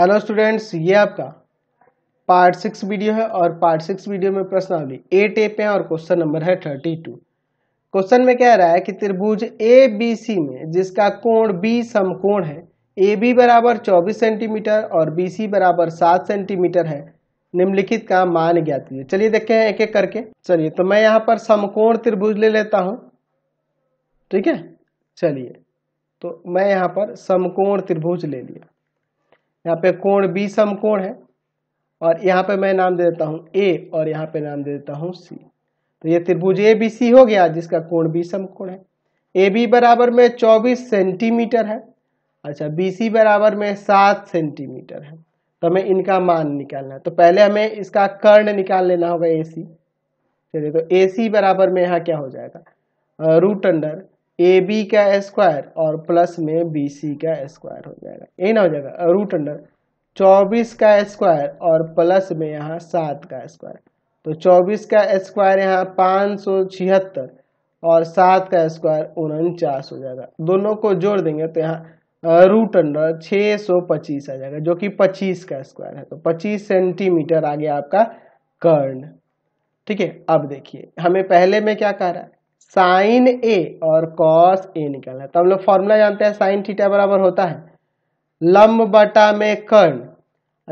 hello students ये आपका part six video है और पार्ट सिक्स वीडियो में प्रश्न अभी ए टेप है और क्वेश्चन नंबर है थर्टी टू क्वेश्चन में कह रहा है कि त्रिभुज ए बी सी में जिसका कोण बी समकोण है ए बी बराबर चौबीस सेंटीमीटर और बी सी बराबर सात सेंटीमीटर है निम्नलिखित का मान ज्ञात कीजिए चलिए देखते हैं एक एक करके चलिए तो मैं यहाँ पर समकोण त्रिभुज ले लेता हूँ ठीक है चलिए तो मैं यहाँ पर समकोण त्रिभुज ले लिया यहाँ पे कोण बी समकोण है और यहाँ पे मैं नाम दे देता हूँ ए और यहाँ पे नाम दे देता हूँ सी तो ये त्रिभुज ए बी सी हो गया जिसका कोण बी समकोण है ए बी बराबर में चौबीस सेंटीमीटर है अच्छा बी सी बराबर में सात सेंटीमीटर है तो हमें इनका मान निकालना है तो पहले हमें इसका कर्ण निकाल लेना होगा ए सी चलिए तो ए सी बराबर में यहाँ क्या हो जाएगा रूट अंडर ए बी का स्क्वायर और प्लस में बी सी का स्क्वायर हो जाएगा यही ना हो जाएगा रूट अंडर चौबीस का स्क्वायर और प्लस में यहाँ सात का स्क्वायर तो चौबीस का स्क्वायर यहाँ पाँच सौ छिहत्तर और सात का स्क्वायर उनचास हो जाएगा दोनों को जोड़ देंगे तो यहाँ रूट अंडर छः सौ पच्चीस आ जाएगा जो कि पच्चीस का स्क्वायर है तो पच्चीस सेंटीमीटर आ गया आपका कर्ण ठीक है अब देखिए हमें पहले में क्या कह रहा है साइन ए और कॉस ए निकालना है तो हम लोग फॉर्मूला जानते हैं साइन थीटा बराबर होता है लंब बटा में कर्ण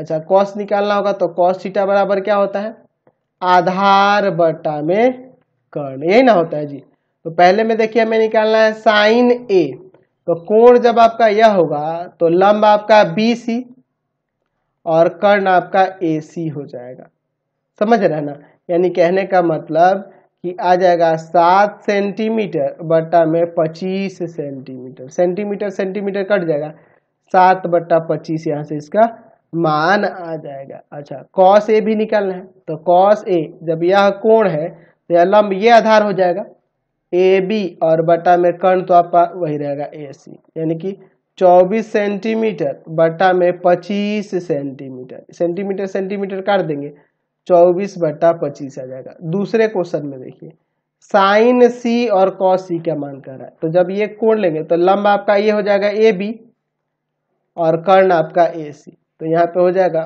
अच्छा कॉस निकालना होगा तो कॉस थीटा बराबर क्या होता है आधार बटा में कर्ण यही ना होता है जी तो पहले में देखिए हमें निकालना है साइन ए तो कोण जब आपका यह होगा तो लंब आपका बी सी और कर्ण आपका ए सी हो जाएगा समझ रहे ना यानी कहने का मतलब कि आ जाएगा सात सेंटीमीटर बट्टा में पच्चीस सेंटीमीटर सेंटीमीटर सेंटीमीटर कट जाएगा सात बट्टा पच्चीस यहाँ से इसका मान आ जाएगा अच्छा कॉस ए भी निकालना है तो कॉस ए जब यह कोण है तो यह लंब ये आधार हो जाएगा ए बी और बटा में कर्ण तो आपका वही रहेगा ए सी यानी कि चौबीस सेंटीमीटर बटा में पच्चीस सेंटीमीटर सेंटीमीटर सेंटीमीटर काट देंगे चौबीस बटा पच्चीस आ जाएगा दूसरे क्वेश्चन में देखिए साइन सी और कॉस सी का मान कर रहा है तो जब ये कोण लेंगे तो लंब आपका ये हो जाएगा ए बी और कर्ण आपका ए सी तो यहाँ पे हो जाएगा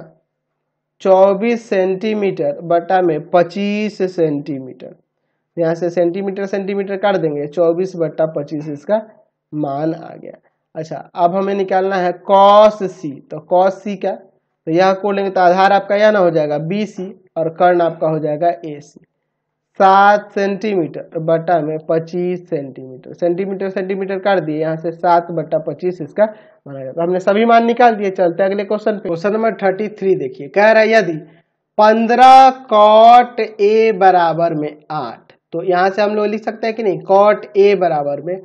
चौबीस सेंटीमीटर बटा में पच्चीस सेंटीमीटर यहाँ से सेंटीमीटर सेंटीमीटर काट देंगे चौबीस बट्टा पच्चीस इसका मान आ गया अच्छा अब हमें निकालना है कॉस सी तो कॉस सी का तो यह को लेंगे तो आधार आपका यह ना हो जाएगा बी सी और कर्ण आपका हो जाएगा ए सी सात सेंटीमीटर बटा में पच्चीस सेंटीमीटर सेंटीमीटर सेंटीमीटर काट दिए यहाँ से सात बटा पच्चीस इसका बना जाता हमने सभी मान निकाल दिए चलते अगले क्वेश्चन पे क्वेश्चन नंबर थर्टी थ्री देखिए कह रहा है यदि पंद्रह कॉट ए बराबर में आठ तो यहाँ से हम लोग लिख सकते हैं कि नहीं कॉट ए बराबर में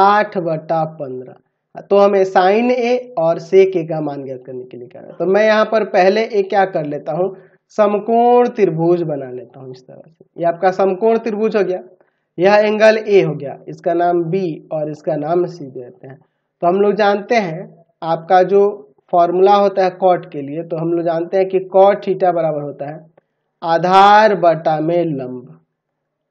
आठ बटा पंद्रह तो हमें साइन ए और सेक ए का मान ज्ञात करने के लिए कह रहा है तो मैं यहाँ पर पहले ए क्या कर लेता हूँ समकोण त्रिभुज बना लेता हूँ इस तरह से ये आपका समकोण त्रिभुज हो गया यह एंगल ए हो गया इसका नाम बी और इसका नाम सी देते हैं तो हम लोग जानते हैं आपका जो फॉर्मूला होता है कॉट के लिए तो हम लोग जानते हैं कि कॉट थीटा बराबर होता है आधार बटा में लंब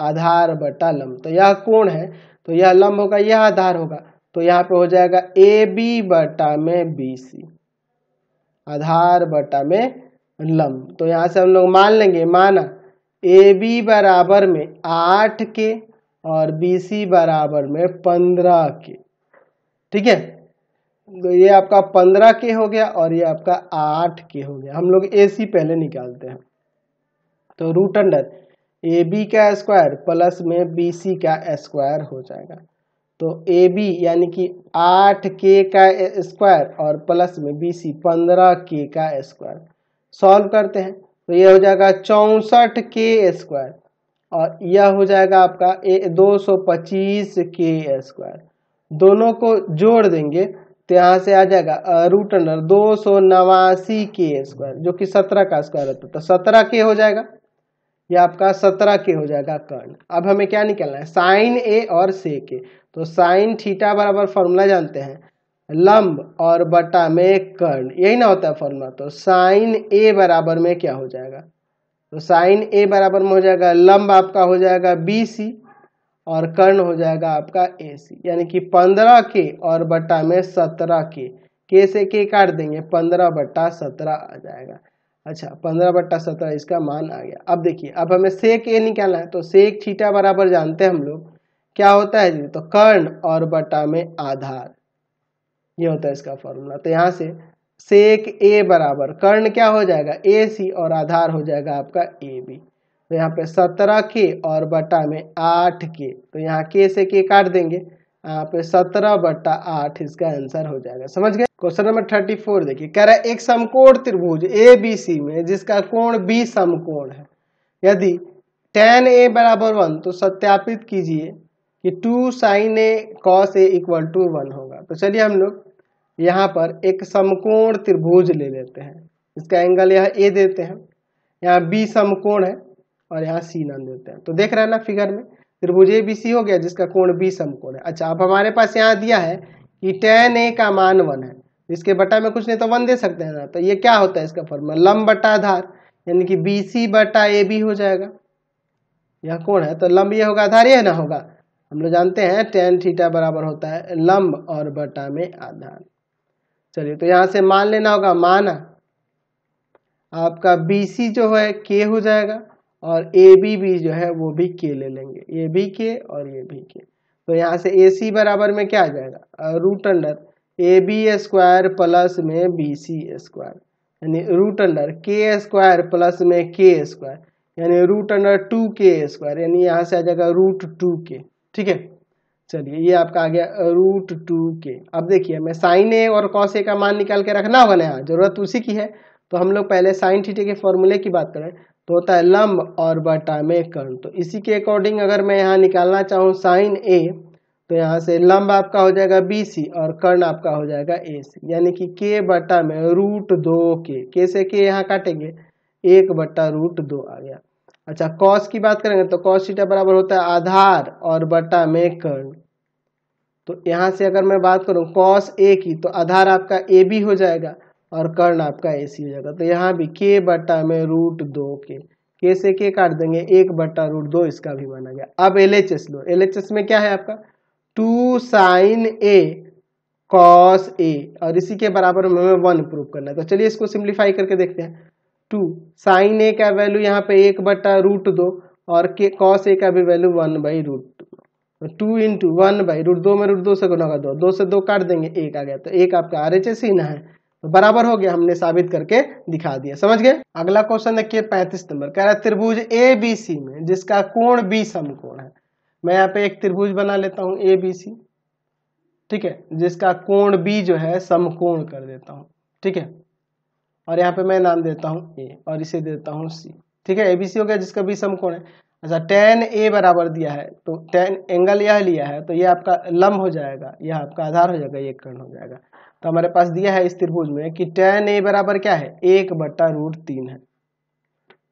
आधार बटा लंब तो यह कोण है तो यह लंब होगा यह आधार होगा तो यहाँ पे हो जाएगा ए बी बटा में बी सी आधार बटा में लम तो यहाँ से हम लोग मान लेंगे माना ए बी बराबर में आठ के और बी सी बराबर में पंद्रह के ठीक है तो ये आपका पंद्रह के हो गया और ये आपका आठ के हो गया हम लोग ए सी पहले निकालते हैं तो रूट अंडर ए बी का स्क्वायर प्लस में बी सी का स्क्वायर हो जाएगा तो ए बी यानी कि आठ के का स्क्वायर और प्लस में बी सी पंद्रह के का स्क्वायर सॉल्व करते हैं तो यह हो जाएगा चौंसठ के स्क्वायर और यह हो जाएगा आपका ए दो सौ पच्चीस के स्क्वायर दोनों को जोड़ देंगे तो यहाँ से आ जाएगा रूट अंडर दो सौ नवासी के स्क्वायर जो कि सत्रह का स्क्वायर होता है तो सत्रह के हो जाएगा यह आपका सत्रह के हो जाएगा कर्ण अब हमें क्या निकलना है साइन ए और से के तो साइन थीटा बराबर फॉर्मूला जानते हैं लंब और बटा में कर्ण यही ना होता है फॉर्मूला तो साइन ए बराबर में क्या हो जाएगा तो साइन ए बराबर में हो जाएगा लंब आपका हो जाएगा बी सी और कर्ण हो जाएगा आपका ए सी यानी कि पंद्रह के और बटा में सत्रह के के से के काट देंगे पंद्रह बट्टा सत्रह आ जाएगा अच्छा पंद्रह बट्टा सत्रह इसका मान आ गया अब देखिए अब हमें सेक ए निकालना है तो सेक छीटा बराबर जानते हैं हम लोग क्या होता है जी तो कर्ण और बटा में आधार ये होता है इसका फॉर्मूला तो यहाँ से सेक ए बराबर कर्ण क्या हो जाएगा ए सी और आधार हो जाएगा आपका ए बी तो यहाँ पे सत्रह के और बटा में आठ के तो यहाँ के से के काट देंगे यहाँ पे सत्रह बटा आठ इसका आंसर हो जाएगा समझ गए क्वेश्चन नंबर थर्टी फोर देखिए कह रहा है एक समकोण त्रिभुज ए बी सी में जिसका कोण बी समकोण है यदि टेन ए बराबर वन तो सत्यापित कीजिए कि two sine A cos A equal to one होगा तो चलिए हम लोग यहाँ पर एक समकोण त्रिभुज ले लेते हैं इसका एंगल यह ए देते हैं यहाँ बी समकोण है और यहाँ सी नन देते हैं तो देख रहे हैं ना फिगर में त्रिभुज ए बी सी हो गया जिसका कोण बी समकोण है अच्छा अब हमारे पास यहाँ दिया है कि टेन ए का मान वन है इसके बटा में कुछ नहीं तो वन दे सकते हैं ना तो ये क्या होता है इसका फॉर्मूला लंब बटा आधार यानी कि बी सी बटा ए बी हो जाएगा यह कोण है तो लंब ये होगा आधार यह ना होगा हम लोग जानते हैं टेन थीटा बराबर होता है लंब और बटा में आधार चलिए तो यहाँ से मान लेना होगा माना आपका बी सी जो है के हो जाएगा और ए बी बी जो है वो भी के ले लेंगे ये भी के और ये भी के तो यहाँ से ए सी बराबर में क्या आ जाएगा root under A B square plus में बी सी स्क्वायर यानी root under K square plus में के स्क्वायर यानी root under two K square यानी यहाँ से आ जाएगा रूट टू के ठीक है चलिए ये आपका आ गया रूट टू के अब देखिए हमें साइन ए और कॉस ए का मान निकाल के रखना होगा यहाँ जरूरत उसी की है तो हम लोग पहले साइन थीटे के फॉर्मूले की बात करें तो होता है लंब और बटा में कर्ण तो इसी के अकॉर्डिंग अगर मैं यहाँ निकालना चाहूँ साइन ए तो यहाँ से लंब आपका हो जाएगा बी सी और कर्ण आपका हो जाएगा ए सी यानी कि के बटा में रूट दो के कैसे के यहाँ काटेंगे एक बट्टा रूट दो आ गया अच्छा कॉस की बात करेंगे तो कॉस सीटा बराबर होता है आधार और बटा में कर्ण तो यहाँ से अगर मैं बात करूँ कॉस ए की तो आधार आपका ए बी हो जाएगा और कर्ण आपका ए सी हो जाएगा तो यहाँ भी के बटा में रूट दो के के से के काट देंगे एक बटा रूट दो इसका भी माना गया अब एल एच एस लो एल एच एस में क्या है आपका two sine A cos A और इसी के बराबर हमें वन प्रूव करना है तो चलिए इसको सिंप्लीफाई करके देखते हैं टू साइन ए का वैल्यू यहाँ पे एक बटा रूट दो और के कॉस ए का भी value one by root two into one by root दो में रूट दो से गुना का दो दो से दो काट देंगे एक आ गया तो एक आपका आर एच एस है तो बराबर हो गया हमने साबित करके दिखा दिया समझ गए अगला क्वेश्चन देखिए पैंतीस नंबर कह रहा है त्रिभुज ए बी सी में जिसका कोण बी समकोण है मैं यहाँ पे एक त्रिभुज बना लेता हूँ ए बी सी ठीक है जिसका कोण बी जो है समकोण कर देता हूँ ठीक है और यहाँ पे मैं नाम देता हूँ ए और इसे देता हूँ सी ठीक है ए बी सी हो गया जिसका भी समकोण है अच्छा टेन ए बराबर दिया है तो टेन एंगल यह लिया है तो ये आपका लम्ब हो जाएगा यह आपका आधार हो जाएगा ये कर्ण हो जाएगा तो हमारे पास दिया है इस त्रिभुज में कि टेन ए बराबर क्या है एक बट्टा रूट तीन है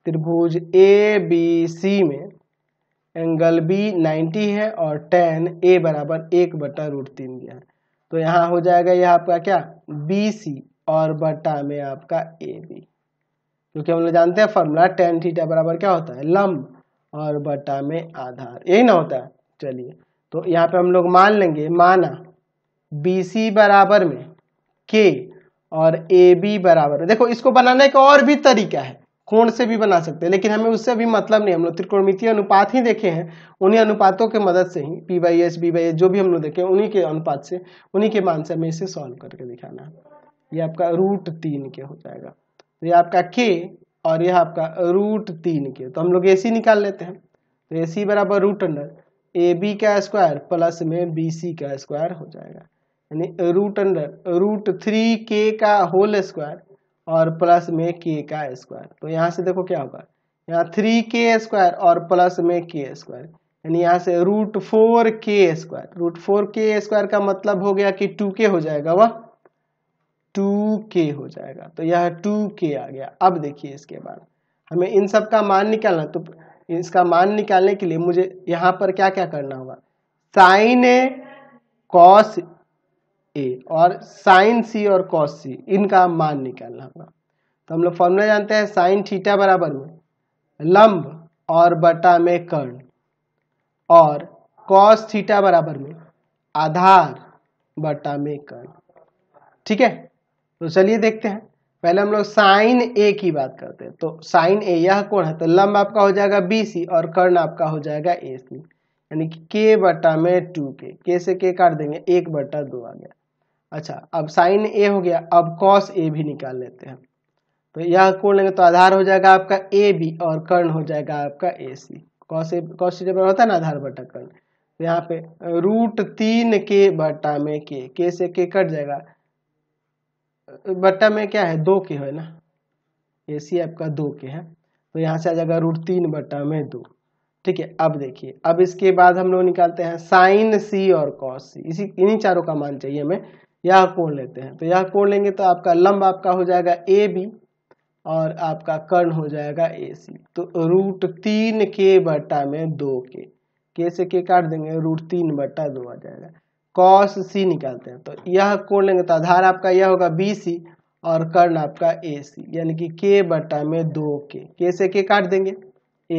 त्रिभुज ए बी सी में एंगल बी 90 है और टेन ए बराबर एक बट्टा रूट तीन दिया है तो यहाँ हो जाएगा यह आपका क्या बी सी और बटा में आपका ए बी क्योंकि हम लोग जानते हैं फॉर्मूला टेन थीटा बराबर क्या होता है लंब और बटा में आधार यही ना होता है चलिए तो यहाँ पे हम लोग मान लेंगे माना बी सी बराबर में के और ए बी बराबर देखो इसको बनाने का और भी तरीका है कोण से भी बना सकते हैं लेकिन हमें उससे भी मतलब नहीं हम लोग त्रिकोणमितीय अनुपात ही देखे हैं उन्हीं अनुपातों के मदद से ही P by S B by S जो भी हम लोग देखे उन्हीं के अनुपात से उन्हीं के मान से हमें इसे सॉल्व करके दिखाना है ये आपका रूट तीन के हो जाएगा तो ये आपका के और यह आपका रूट तीन के तो हम लोग ए सी निकाल लेते हैं तो ए सी बराबर रूट अंडर ए बी का स्क्वायर प्लस में बी सी का स्क्वायर हो जाएगा यानी रूट अंडर रूट थ्री के का होल स्क्वायर और प्लस में के का स्क्वायर तो यहाँ से देखो क्या होगा यहाँ थ्री के स्क्वायर और प्लस में के स्क्वायर यानी यहाँ से रूट फोर के स्क्वायर रूट फोर के स्क्वायर का मतलब हो गया कि टू के हो जाएगा वह टू के हो जाएगा तो यह टू के आ गया अब देखिए इसके बाद हमें इन सब का मान निकालना तो इसका मान निकालने के लिए मुझे यहां पर क्या क्या करना होगा साइन ए कॉस ए और साइन सी और कॉस सी इनका मान निकालना होगा तो हम लोग फॉर्मूला जानते हैं साइन थीटा बराबर में लंब और बटा में कर्ण और कॉस थीटा बराबर में आधार बटा में कर्ण ठीक है तो चलिए देखते हैं पहले हम लोग साइन ए की बात करते हैं तो साइन ए यह कोण है तो लंब आपका हो जाएगा बी सी और कर्ण आपका हो जाएगा ए सी यानी कि के बटा में टू के के से के काट देंगे एक बटा दो आ गया अच्छा अब साइन ए हो गया अब कॉस ए भी निकाल लेते हैं तो यह कोण लेंगे तो आधार हो जाएगा आपका ए बी और कर्ण हो जाएगा आपका ए सी कॉस ए कॉस जब होता है ना आधार बटा कर्ण तो यहाँ पे रूट तीन के बटा में के के से के कट जाएगा बट्टा में क्या है दो के है ना ए सी आपका दो के है तो यहाँ से आ जाएगा रूट तीन बट्टा में दो ठीक है अब देखिए अब इसके बाद हम लोग निकालते हैं साइन सी और कॉस सी इसी इन्हीं चारों का मान चाहिए हमें यह कोण लेते हैं तो यह कोण लेंगे तो आपका लंब आपका हो जाएगा ए बी और आपका कर्ण हो जाएगा ए सी तो रूट तीन के बट्टा में दो के के से के काट देंगे रूट तीन बट्टा दो आ जाएगा कॉस सी निकालते हैं तो यह कोण लेंगे तो आधार आपका यह होगा बी सी और कर्ण आपका ए सी यानी कि के बट्टा में दो के के से के काट देंगे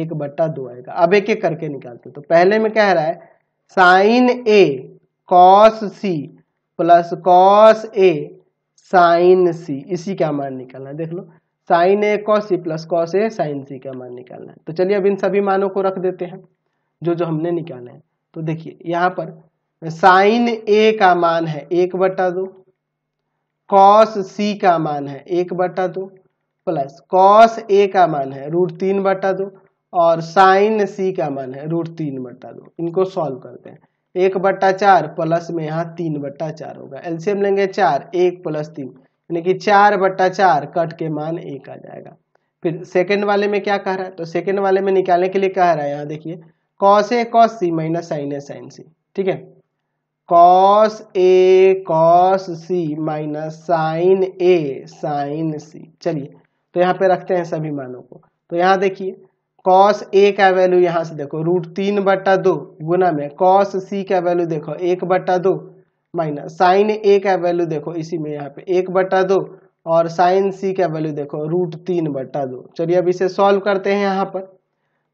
एक बट्टा दो आएगा अब एक एक करके निकालते हैं तो पहले में कह रहा है sine A cos C plus cos A sine C इसी का मान निकालना है देख लो sine A cos C plus cos A sine C का मान निकालना है तो चलिए अब इन सभी मानों को रख देते हैं जो जो हमने निकाले हैं तो देखिए यहाँ पर साइन ए का मान है एक बटा दो कॉस सी का मान है एक बटा दो प्लस कॉस ए का मान है रूट तीन बटा दो और साइन सी का मान है रूट तीन बटा दो इनको सॉल्व करते हैं एक बट्टा चार प्लस में यहाँ तीन बट्टा चार होगा एलसीएम लेंगे चार एक प्लस तीन यानी कि चार बट्टा चार कट के मान एक आ जाएगा फिर सेकेंड वाले में क्या कह रहा है तो सेकेंड वाले में निकालने के लिए कह रहा है यहाँ देखिए cos A cos C minus sine A sine C ठीक है cos A cos C minus sine A sine C चलिए तो यहाँ पे रखते हैं सभी मानों को तो यहाँ देखिए कॉस ए का वैल्यू यहाँ से देखो रूट तीन बट्टा दो गुना में कॉस सी का वैल्यू देखो एक बट्टा दो माइनस साइन ए का वैल्यू देखो इसी में यहाँ पे एक बट्टा दो और साइन सी का वैल्यू देखो रूट तीन बट्टा दो चलिए अब इसे सॉल्व करते हैं यहाँ पर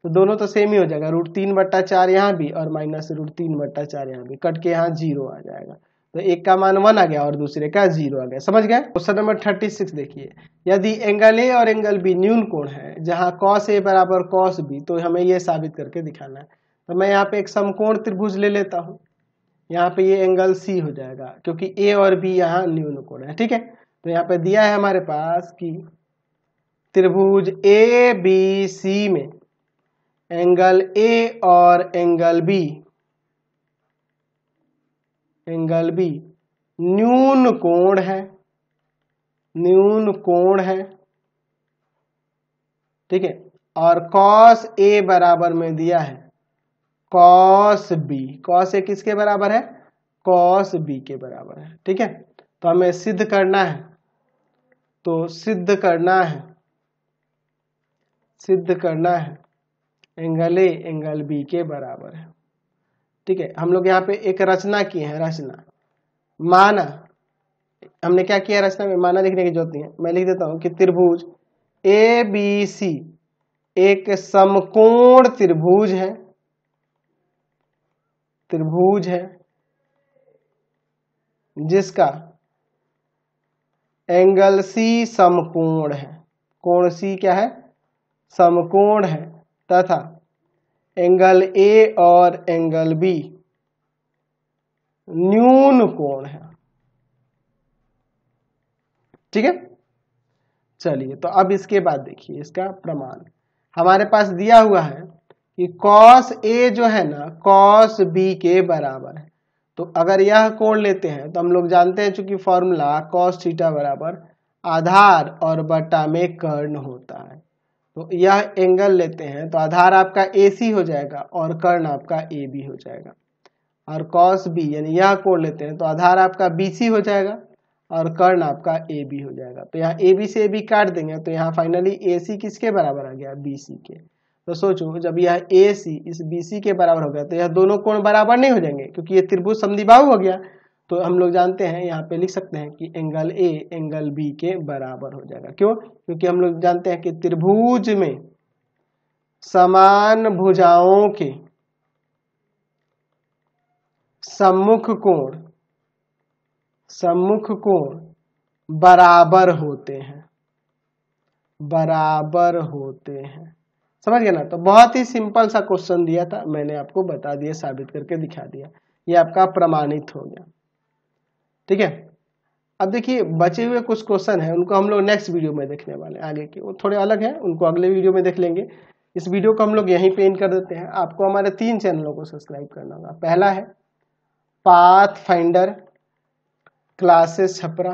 तो दोनों तो सेम ही हो जाएगा रूट तीन बट्टा चार यहाँ भी और माइनस रूट तीन बट्टा चार यहाँ भी कट के यहाँ जीरो आ जाएगा तो एक का मान वन आ गया और दूसरे का जीरो आ गया समझ गए क्वेश्चन नंबर थर्टी सिक्स देखिए यदि एंगल ए और एंगल बी न्यून कोण है जहाँ कॉस ए बराबर कॉस बी तो हमें ये साबित करके दिखाना है तो मैं यहाँ पे एक समकोण त्रिभुज ले लेता हूँ यहाँ पे ये एंगल सी हो जाएगा क्योंकि ए और बी यहाँ न्यून कोण है ठीक है तो यहाँ पे दिया है हमारे पास कि त्रिभुज ए बी सी में एंगल ए और एंगल बी एंगल बी न्यून कोण है न्यून कोण है ठीक है और कॉस ए बराबर में दिया है कॉस बी कॉस ए किसके बराबर है कॉस बी के बराबर है ठीक है तो हमें सिद्ध करना है तो सिद्ध करना है सिद्ध करना है एंगल ए एंगल बी के बराबर है ठीक है हम लोग यहाँ पे एक रचना किए हैं रचना माना हमने क्या किया रचना में माना लिखने की जरूरत नहीं है मैं लिख देता हूं कि त्रिभुज ए बी सी एक समकोण त्रिभुज है त्रिभुज है जिसका एंगल सी समकोण है कोण सी क्या है समकोण है तथा एंगल ए और एंगल बी न्यून कोण है ठीक है चलिए तो अब इसके बाद देखिए इसका प्रमाण हमारे पास दिया हुआ है कि कॉस ए जो है ना कॉस बी के बराबर है तो अगर यह कोण लेते हैं तो हम लोग जानते हैं चूंकि फॉर्मूला कॉस थीटा बराबर आधार और बटा में कर्ण होता है तो यह एंगल लेते हैं तो आधार आपका ए सी हो जाएगा और कर्ण आपका ए बी हो जाएगा और कॉस बी यानी यह कोण लेते हैं तो आधार आपका बी सी हो जाएगा और कर्ण आपका ए बी हो जाएगा तो यहाँ ए बी से ए बी काट देंगे तो यहाँ फाइनली ए सी किसके बराबर आ गया बी सी के तो सोचो जब यह ए सी इस बी सी के बराबर हो गया तो यह दोनों कोण बराबर नहीं हो जाएंगे क्योंकि ये त्रिभुज समिभाव हो गया तो हम लोग जानते हैं यहाँ पे लिख सकते हैं कि एंगल ए एंगल बी के बराबर हो जाएगा क्यों क्योंकि हम लोग जानते हैं कि त्रिभुज में समान भुजाओं के सम्मुख कोण सम्मुख कोण बराबर होते हैं बराबर होते हैं समझ गया ना तो बहुत ही सिंपल सा क्वेश्चन दिया था मैंने आपको बता दिया साबित करके दिखा दिया ये आपका प्रमाणित हो गया ठीक है अब देखिए बचे हुए कुछ क्वेश्चन हैं उनको हम लोग नेक्स्ट वीडियो में देखने वाले हैं आगे के वो थोड़े अलग हैं उनको अगले वीडियो में देख लेंगे इस वीडियो को हम लोग यहीं पे इन कर देते हैं आपको हमारे तीन चैनलों को सब्सक्राइब करना होगा पहला है path finder classes Chhapra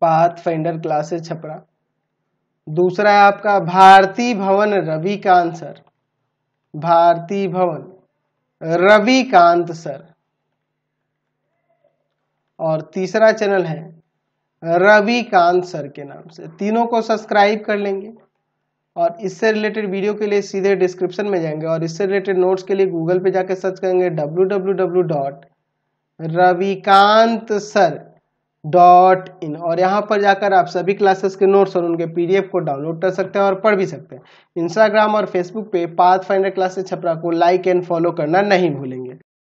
path finder classes Chhapra दूसरा है आपका भारती भवन रवि कांत सर भारती भवन रविकांत सर और तीसरा चैनल है रवि कांत सर के नाम से तीनों को सब्सक्राइब कर लेंगे और इससे रिलेटेड वीडियो के लिए सीधे डिस्क्रिप्शन में जाएंगे और इससे रिलेटेड नोट्स के लिए गूगल पे जाके सर्च करेंगे W W W dot Ravikant sir dot in और यहाँ पर जाकर आप सभी क्लासेस के नोट्स और उनके पीडीएफ को डाउनलोड कर सकते हैं और पढ़ भी सकते हैं इंस्टाग्राम और फेसबुक पे पाथ फाइंडर क्लासेस छपरा को लाइक एंड फॉलो करना नहीं भूलेंगे